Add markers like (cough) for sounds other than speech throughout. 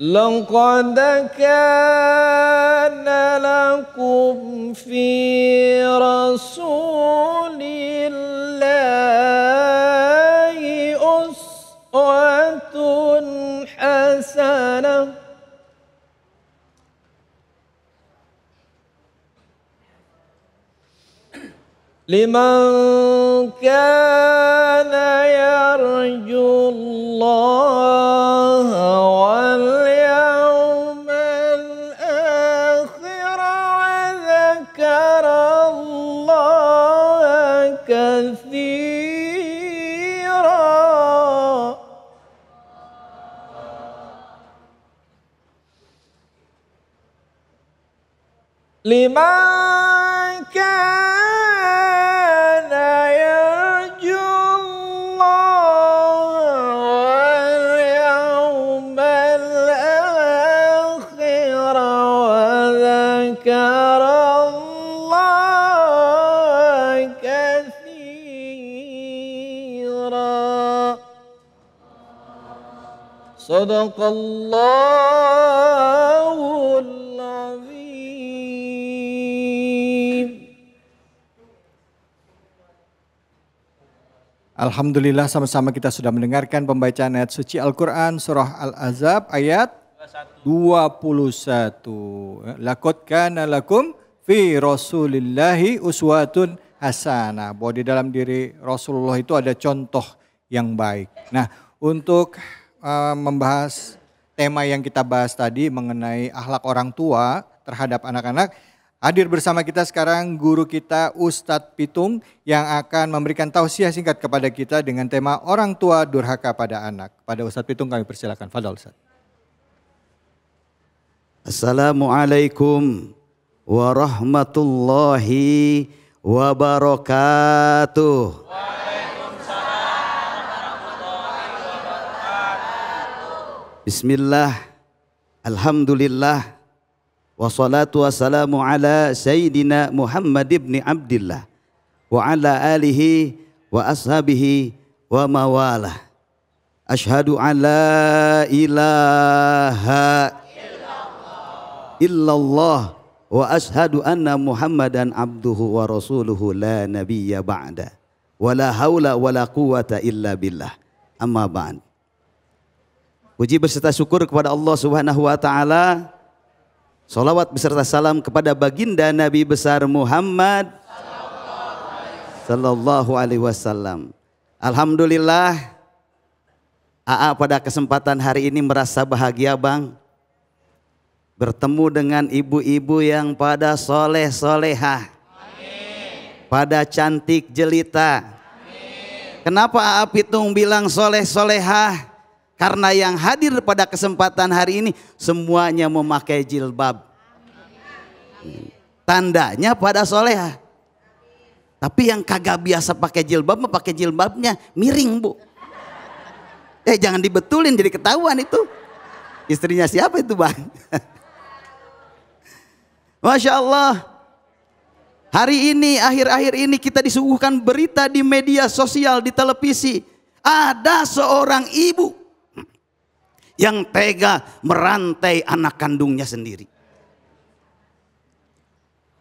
لقد كان لكم في رسول الله أسوة حسنة لمن كان يرجو الله لمن كان يرجو الله واليوم الآخر وذكر الله كثيرا صدق الله Alhamdulillah sama-sama kita sudah mendengarkan pembacaan ayat suci Al-Quran surah Al-Azab ayat 21. Lakot kana lakum fi rasulillahi uswatun hasanah. Bahwa di dalam diri Rasulullah itu ada contoh yang baik. Nah untuk uh, membahas tema yang kita bahas tadi mengenai akhlak orang tua terhadap anak-anak Hadir bersama kita sekarang guru kita Ustadz Pitung yang akan memberikan tausiah singkat kepada kita dengan tema orang tua durhaka pada anak. Pada Ustadz Pitung kami persilakan. Fadal Ustadz. Assalamualaikum warahmatullahi wabarakatuh. Waalaikumsalam warahmatullahi wabarakatuh. Bismillah. Alhamdulillah. Wa wassalatu wassalamu ala sayyidina Muhammad ibn Abdullah wa ala alihi wa ashabihi wa mawalah ashadu an la ilaha illallah wa ashadu anna muhammadan abduhu wa rasuluhu la nabiyya ba'da wa la hawla wa la quwata illa billah amma ba'd Puji berserta syukur kepada Allah Subhanahu wa taala Salawat beserta salam kepada baginda Nabi besar Muhammad sallallahu alaihi wasallam. Alhamdulillah AA pada kesempatan hari ini merasa bahagia Bang bertemu dengan ibu-ibu yang pada soleh solehah, pada cantik jelita. Kenapa AA Pitung bilang soleh solehah? Karena yang hadir pada kesempatan hari ini semuanya memakai jilbab. Tandanya pada soleha. Tapi yang kagak biasa pakai jilbab, pakai jilbabnya miring bu. Eh jangan dibetulin jadi ketahuan itu. Istrinya siapa itu bang? (laughs) Masya Allah. Hari ini, akhir-akhir ini kita disuguhkan berita di media sosial, di televisi. Ada seorang ibu yang tega merantai anak kandungnya sendiri.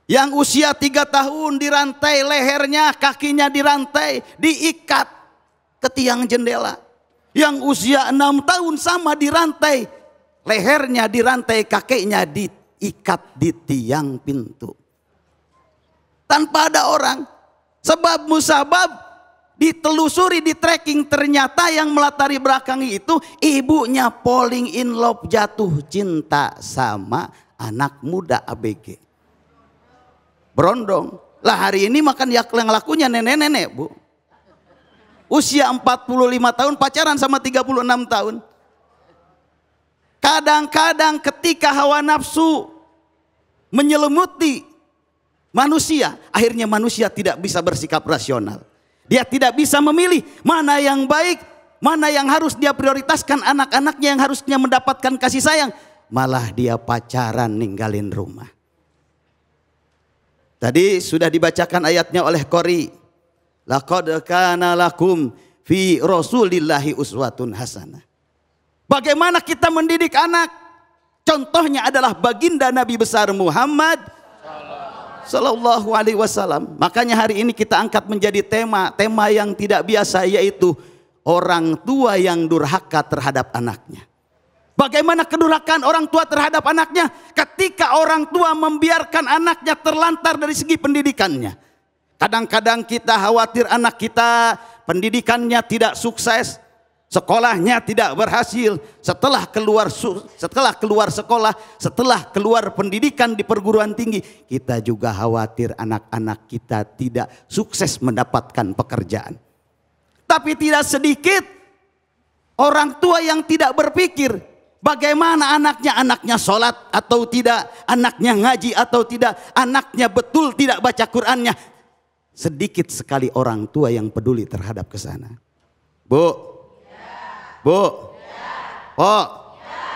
Yang usia tiga tahun dirantai lehernya, kakinya dirantai, diikat ke tiang jendela. Yang usia enam tahun sama dirantai, lehernya dirantai, kakeknya diikat di tiang pintu. Tanpa ada orang. Sebab musabab Ditelusuri di tracking ternyata yang melatari belakang itu ibunya falling in love jatuh cinta sama anak muda ABG. Berondong. Lah hari ini makan yang lakunya nenek-nenek bu. Usia 45 tahun pacaran sama 36 tahun. Kadang-kadang ketika hawa nafsu menyelimuti manusia, akhirnya manusia tidak bisa bersikap rasional. Dia tidak bisa memilih mana yang baik, mana yang harus dia prioritaskan anak-anaknya yang harusnya mendapatkan kasih sayang. Malah dia pacaran ninggalin rumah. Tadi sudah dibacakan ayatnya oleh Kori. Laqad kana lakum fi rasulillahi uswatun hasanah. Bagaimana kita mendidik anak? Contohnya adalah baginda Nabi besar Muhammad Sallallahu Alaihi Wasallam. Makanya hari ini kita angkat menjadi tema, tema yang tidak biasa yaitu orang tua yang durhaka terhadap anaknya. Bagaimana kedurhakaan orang tua terhadap anaknya ketika orang tua membiarkan anaknya terlantar dari segi pendidikannya. Kadang-kadang kita khawatir anak kita pendidikannya tidak sukses, sekolahnya tidak berhasil setelah keluar setelah keluar sekolah setelah keluar pendidikan di perguruan tinggi kita juga khawatir anak-anak kita tidak sukses mendapatkan pekerjaan tapi tidak sedikit orang tua yang tidak berpikir bagaimana anaknya anaknya sholat atau tidak anaknya ngaji atau tidak anaknya betul tidak baca Qurannya sedikit sekali orang tua yang peduli terhadap kesana Bu, Bu. Ya. Oh. Ya.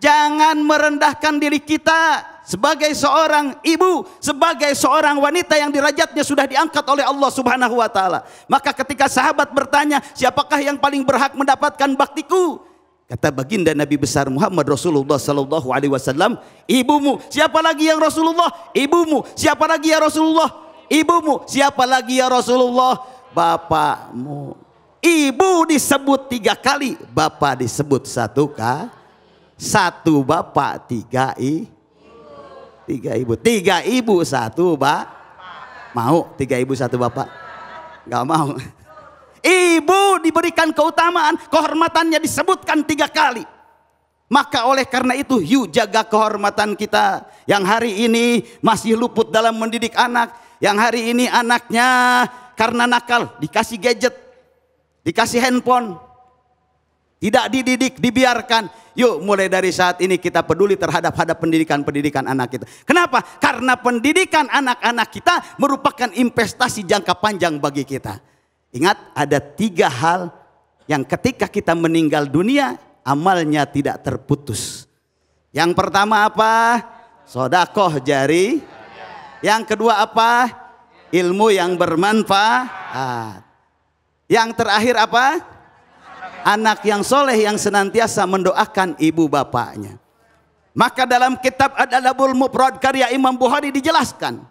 Jangan merendahkan diri kita sebagai seorang ibu, sebagai seorang wanita yang derajatnya sudah diangkat oleh Allah Subhanahu wa taala. Maka ketika sahabat bertanya, siapakah yang paling berhak mendapatkan baktiku? Kata baginda Nabi besar Muhammad Rasulullah sallallahu alaihi wasallam, ibumu. Siapa lagi yang Rasulullah? Ibumu. Siapa lagi ya Rasulullah? Ibumu. Siapa lagi ya Rasulullah? Bapakmu. Ibu disebut tiga kali, bapak disebut satu kah? Satu bapak, tiga i, tiga ibu, tiga ibu satu bapak, Mau tiga ibu satu bapak? Gak mau. Ibu diberikan keutamaan, kehormatannya disebutkan tiga kali. Maka oleh karena itu yuk jaga kehormatan kita yang hari ini masih luput dalam mendidik anak. Yang hari ini anaknya karena nakal dikasih gadget dikasih handphone, tidak dididik, dibiarkan. Yuk mulai dari saat ini kita peduli terhadap hadap pendidikan-pendidikan anak kita. Kenapa? Karena pendidikan anak-anak kita merupakan investasi jangka panjang bagi kita. Ingat ada tiga hal yang ketika kita meninggal dunia amalnya tidak terputus. Yang pertama apa? Sodakoh jari. Yang kedua apa? Ilmu yang bermanfaat. Yang terakhir apa? Anak yang soleh yang senantiasa mendoakan ibu bapaknya. Maka dalam kitab Ad-Adabul Mufrad karya Imam Bukhari dijelaskan.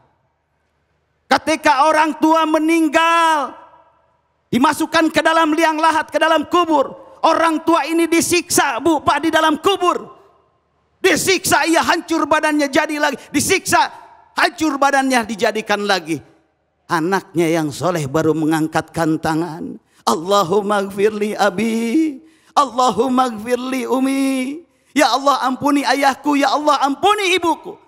Ketika orang tua meninggal, dimasukkan ke dalam liang lahat, ke dalam kubur. Orang tua ini disiksa, Bu, di dalam kubur. Disiksa ia hancur badannya jadi lagi, disiksa hancur badannya dijadikan lagi. Anaknya yang soleh baru mengangkatkan tangan. Allahumma gfirli abi. Allahumma gfirli umi. Ya Allah ampuni ayahku. Ya Allah ampuni ibuku.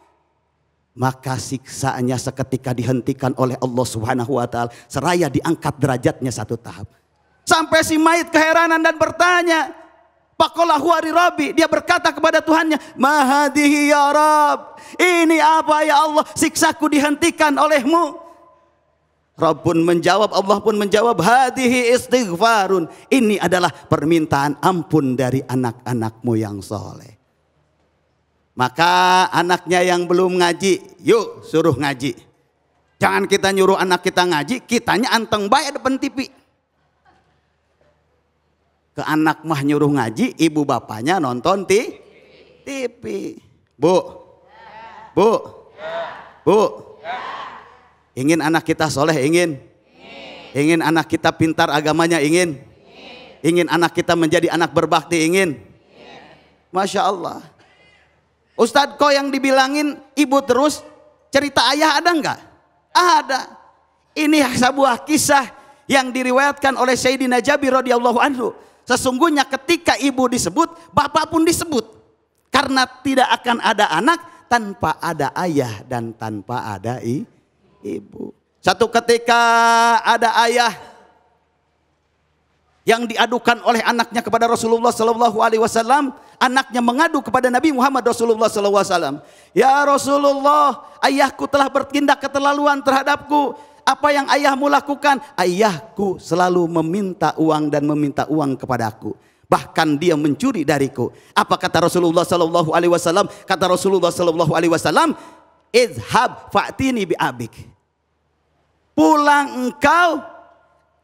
Maka siksaannya seketika dihentikan oleh Allah subhanahu wa ta'ala. Seraya diangkat derajatnya satu tahap. Sampai si mayit keheranan dan bertanya. Pakolah huari Rabi. Dia berkata kepada Tuhannya, Mahadihi ya Rab. Ini apa ya Allah? Siksaku dihentikan olehmu pun menjawab, Allah pun menjawab, hadihi istighfarun. Ini adalah permintaan ampun dari anak-anakmu yang soleh. Maka anaknya yang belum ngaji, yuk suruh ngaji. Jangan kita nyuruh anak kita ngaji, kitanya anteng baik depan TV. Ke anak mah nyuruh ngaji, ibu bapaknya nonton ti? TV. Bu. Bu. Bu. Ingin anak kita soleh? Ingin? Ingin anak kita pintar agamanya? Ingin? Ingin anak kita menjadi anak berbakti? Ingin? Masya Allah. Ustadz kau yang dibilangin ibu terus cerita ayah ada nggak? Ada. Ini sebuah kisah yang diriwayatkan oleh Sayyidina Jabir radhiyallahu anhu. Sesungguhnya ketika ibu disebut, bapak pun disebut. Karena tidak akan ada anak tanpa ada ayah dan tanpa ada i, ibu. Satu ketika ada ayah yang diadukan oleh anaknya kepada Rasulullah Sallallahu Alaihi Wasallam, anaknya mengadu kepada Nabi Muhammad Rasulullah Sallallahu Alaihi Wasallam. Ya Rasulullah, ayahku telah bertindak keterlaluan terhadapku. Apa yang ayahmu lakukan? Ayahku selalu meminta uang dan meminta uang kepadaku bahkan dia mencuri dariku. Apa kata Rasulullah sallallahu alaihi wasallam? Kata Rasulullah sallallahu alaihi wasallam, "Izhab fa'tini bi abik." pulang engkau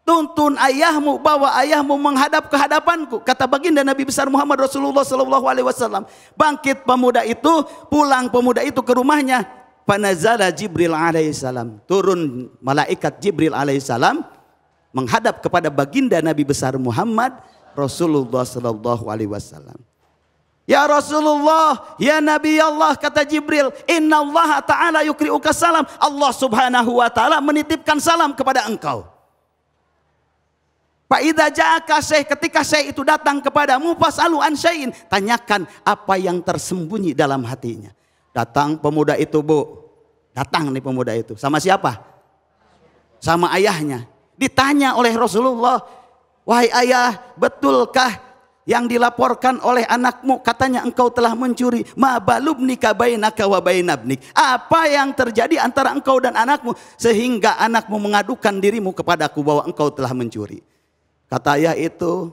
tuntun ayahmu bawa ayahmu menghadap ke hadapanku kata baginda Nabi besar Muhammad Rasulullah sallallahu Alaihi Wasallam bangkit pemuda itu pulang pemuda itu ke rumahnya panazala Jibril alaihissalam turun malaikat Jibril alaihissalam menghadap kepada baginda Nabi besar Muhammad Rasulullah sallallahu Alaihi Wasallam Ya Rasulullah, ya Nabi Allah kata Jibril, Inna Allah Ta'ala yukri'uka salam. Allah subhanahu wa ta'ala menitipkan salam kepada engkau. Fa'idha ja'aka syekh, ketika syekh itu datang kepadamu, fasalu an syai'in. Tanyakan apa yang tersembunyi dalam hatinya. Datang pemuda itu bu, datang nih pemuda itu. Sama siapa? Sama ayahnya. Ditanya oleh Rasulullah, wahai ayah, betulkah yang dilaporkan oleh anakmu katanya engkau telah mencuri ma balub bainaka wa bainabnik apa yang terjadi antara engkau dan anakmu sehingga anakmu mengadukan dirimu kepadaku bahwa engkau telah mencuri kata ayah itu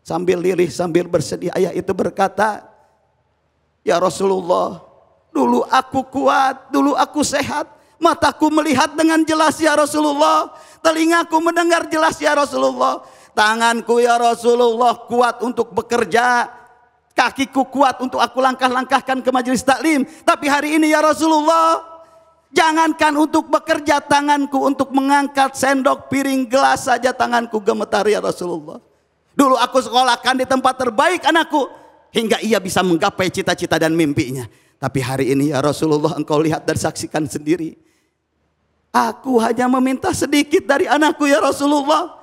sambil lirih sambil bersedih ayah itu berkata ya Rasulullah dulu aku kuat dulu aku sehat Mataku melihat dengan jelas ya Rasulullah. Telingaku mendengar jelas ya Rasulullah. Tanganku ya Rasulullah kuat untuk bekerja. Kakiku kuat untuk aku langkah-langkahkan ke majelis taklim. Tapi hari ini ya Rasulullah. Jangankan untuk bekerja tanganku untuk mengangkat sendok piring gelas saja tanganku gemetar ya Rasulullah. Dulu aku sekolahkan di tempat terbaik anakku. Hingga ia bisa menggapai cita-cita dan mimpinya. Tapi hari ini ya Rasulullah engkau lihat dan saksikan sendiri. Aku hanya meminta sedikit dari anakku ya Rasulullah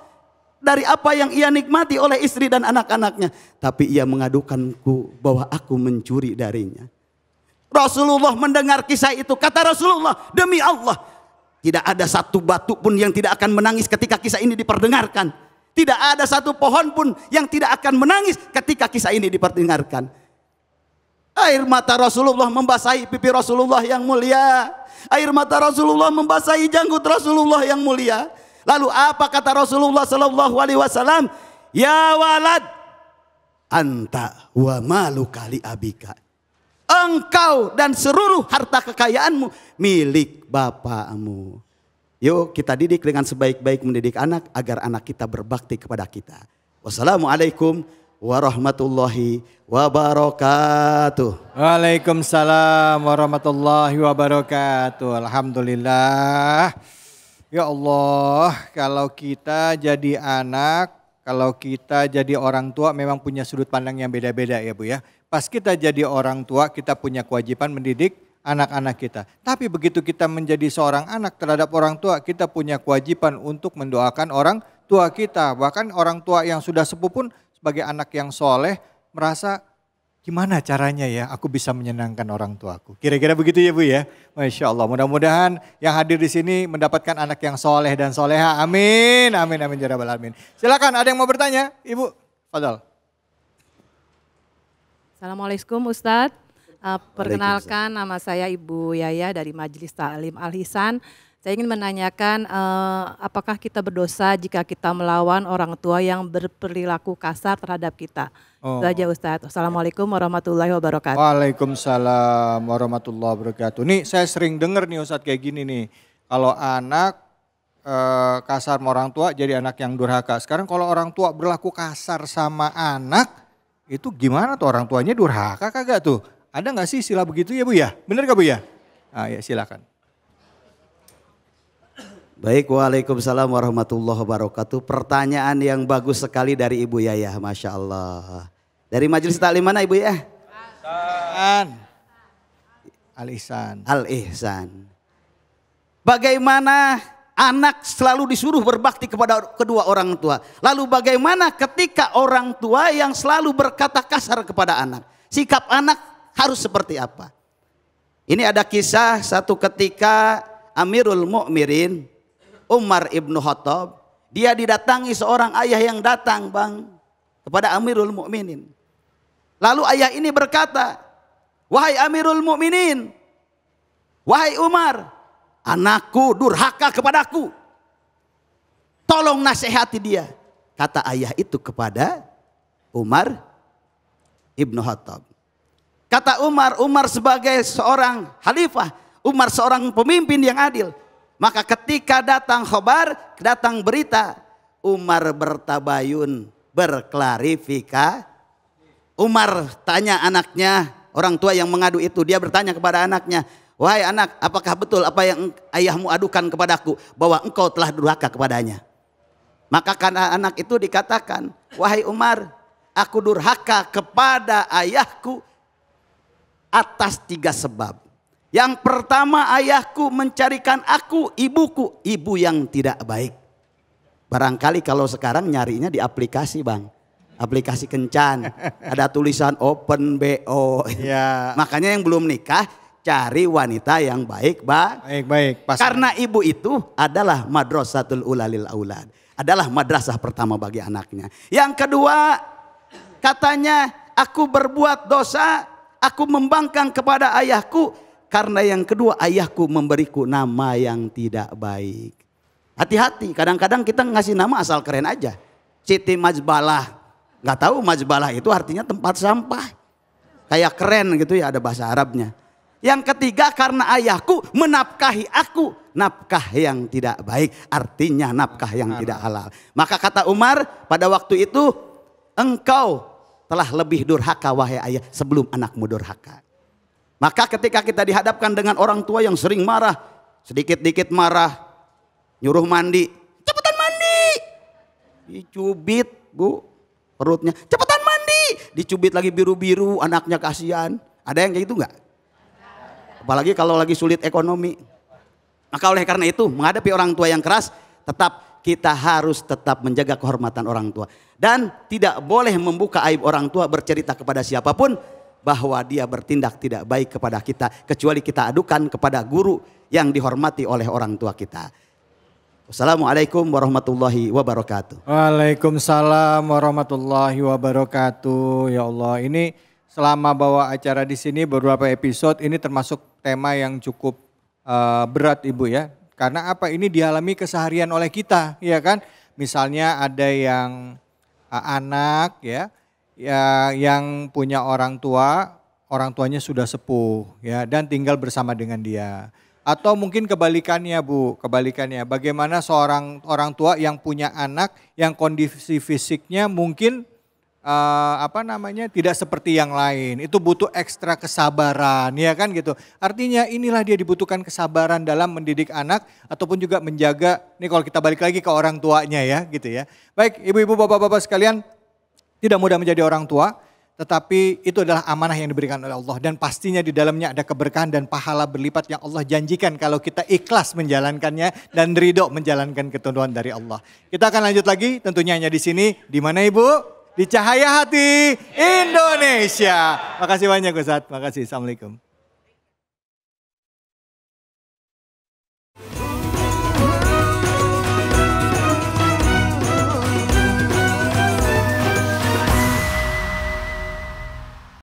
dari apa yang ia nikmati oleh istri dan anak-anaknya. Tapi ia mengadukanku bahwa aku mencuri darinya. Rasulullah mendengar kisah itu. Kata Rasulullah, demi Allah. Tidak ada satu batu pun yang tidak akan menangis ketika kisah ini diperdengarkan. Tidak ada satu pohon pun yang tidak akan menangis ketika kisah ini diperdengarkan. Air mata Rasulullah membasahi pipi Rasulullah yang mulia. Air mata Rasulullah membasahi janggut Rasulullah yang mulia. Lalu apa kata Rasulullah Sallallahu Alaihi Wasallam? Ya walad, anta wa malu kali abika. Engkau dan seluruh harta kekayaanmu milik bapakmu. Yuk kita didik dengan sebaik-baik mendidik anak agar anak kita berbakti kepada kita. Wassalamualaikum warahmatullahi wabarakatuh. Waalaikumsalam warahmatullahi wabarakatuh. Alhamdulillah. Ya Allah, kalau kita jadi anak, kalau kita jadi orang tua memang punya sudut pandang yang beda-beda ya Bu ya. Pas kita jadi orang tua, kita punya kewajiban mendidik anak-anak kita. Tapi begitu kita menjadi seorang anak terhadap orang tua, kita punya kewajiban untuk mendoakan orang tua kita. Bahkan orang tua yang sudah sepuh pun sebagai anak yang soleh merasa gimana caranya ya aku bisa menyenangkan orang tuaku. Kira-kira begitu ya Bu ya. Masya Allah. Mudah-mudahan yang hadir di sini mendapatkan anak yang soleh dan soleha. Amin. Amin. Amin. Ya Amin. Silakan ada yang mau bertanya. Ibu. Fadal. Assalamualaikum Ustadz. Uh, perkenalkan nama saya Ibu Yaya dari Majelis taalim Al-Hisan. Saya ingin menanyakan uh, apakah kita berdosa jika kita melawan orang tua yang berperilaku kasar terhadap kita? Oh. Itu aja Ustaz. Assalamualaikum warahmatullahi wabarakatuh. Waalaikumsalam warahmatullahi wabarakatuh. Nih saya sering dengar nih Ustaz kayak gini nih. Kalau anak uh, kasar sama orang tua jadi anak yang durhaka. Sekarang kalau orang tua berlaku kasar sama anak itu gimana tuh orang tuanya durhaka kagak tuh? Ada nggak sih istilah begitu ya Bu ya? Bener gak Bu ya? Ah ya silakan. Baik, Waalaikumsalam warahmatullahi wabarakatuh. Pertanyaan yang bagus sekali dari Ibu Yayah, Masya Allah. Dari majelis taklim mana Ibu Yayah? Al-Ihsan. Al-Ihsan. Al-Ihsan. Bagaimana anak selalu disuruh berbakti kepada kedua orang tua. Lalu bagaimana ketika orang tua yang selalu berkata kasar kepada anak? Sikap anak harus seperti apa? Ini ada kisah satu ketika Amirul Mu'mirin Umar ibnu Khattab, dia didatangi seorang ayah yang datang bang kepada Amirul Mukminin. Lalu ayah ini berkata, wahai Amirul Mukminin, wahai Umar, anakku durhaka kepadaku. Tolong nasihati dia. Kata ayah itu kepada Umar ibnu Khattab. Kata Umar, Umar sebagai seorang khalifah, Umar seorang pemimpin yang adil. Maka ketika datang khobar, datang berita, Umar bertabayun, berklarifika. Umar tanya anaknya, orang tua yang mengadu itu, dia bertanya kepada anaknya, Wahai anak, apakah betul apa yang ayahmu adukan kepadaku bahwa engkau telah durhaka kepadanya? Maka karena anak itu dikatakan, "Wahai Umar, aku durhaka kepada ayahku atas tiga sebab." Yang pertama ayahku mencarikan aku, ibuku, ibu yang tidak baik. Barangkali kalau sekarang nyarinya di aplikasi bang. Aplikasi kencan, ada tulisan open BO. Ya. Makanya yang belum nikah cari wanita yang baik, bang. Baik, baik. Pas Karena ibu itu adalah madrasatul ulalil aulad. Adalah madrasah pertama bagi anaknya. Yang kedua, katanya aku berbuat dosa, aku membangkang kepada ayahku, karena yang kedua ayahku memberiku nama yang tidak baik. Hati-hati, kadang-kadang kita ngasih nama asal keren aja. Siti Majbalah. Gak tahu Majbalah itu artinya tempat sampah. Kayak keren gitu ya ada bahasa Arabnya. Yang ketiga karena ayahku menapkahi aku. Nafkah yang tidak baik artinya nafkah yang tidak halal. Maka kata Umar pada waktu itu engkau telah lebih durhaka wahai ayah sebelum anakmu durhaka. Maka ketika kita dihadapkan dengan orang tua yang sering marah, sedikit-dikit marah, nyuruh mandi, cepetan mandi. Dicubit, Bu, perutnya. Cepetan mandi, dicubit lagi biru-biru, anaknya kasihan. Ada yang kayak gitu nggak? Apalagi kalau lagi sulit ekonomi. Maka oleh karena itu, menghadapi orang tua yang keras, tetap kita harus tetap menjaga kehormatan orang tua. Dan tidak boleh membuka aib orang tua bercerita kepada siapapun, bahwa dia bertindak tidak baik kepada kita kecuali kita adukan kepada guru yang dihormati oleh orang tua kita. Wassalamualaikum warahmatullahi wabarakatuh. Waalaikumsalam warahmatullahi wabarakatuh. Ya Allah, ini selama bawa acara di sini beberapa episode ini termasuk tema yang cukup uh, berat Ibu ya. Karena apa ini dialami keseharian oleh kita, ya kan? Misalnya ada yang uh, anak ya ya, yang punya orang tua, orang tuanya sudah sepuh ya dan tinggal bersama dengan dia. Atau mungkin kebalikannya Bu, kebalikannya. Bagaimana seorang orang tua yang punya anak yang kondisi fisiknya mungkin uh, apa namanya tidak seperti yang lain. Itu butuh ekstra kesabaran ya kan gitu. Artinya inilah dia dibutuhkan kesabaran dalam mendidik anak ataupun juga menjaga. Nih kalau kita balik lagi ke orang tuanya ya gitu ya. Baik ibu-ibu bapak-bapak sekalian tidak mudah menjadi orang tua, tetapi itu adalah amanah yang diberikan oleh Allah dan pastinya di dalamnya ada keberkahan dan pahala berlipat yang Allah janjikan kalau kita ikhlas menjalankannya dan ridho menjalankan ketentuan dari Allah. Kita akan lanjut lagi tentunya hanya di sini di mana Ibu? Di Cahaya Hati Indonesia. Makasih banyak Ustaz. Makasih. Assalamualaikum.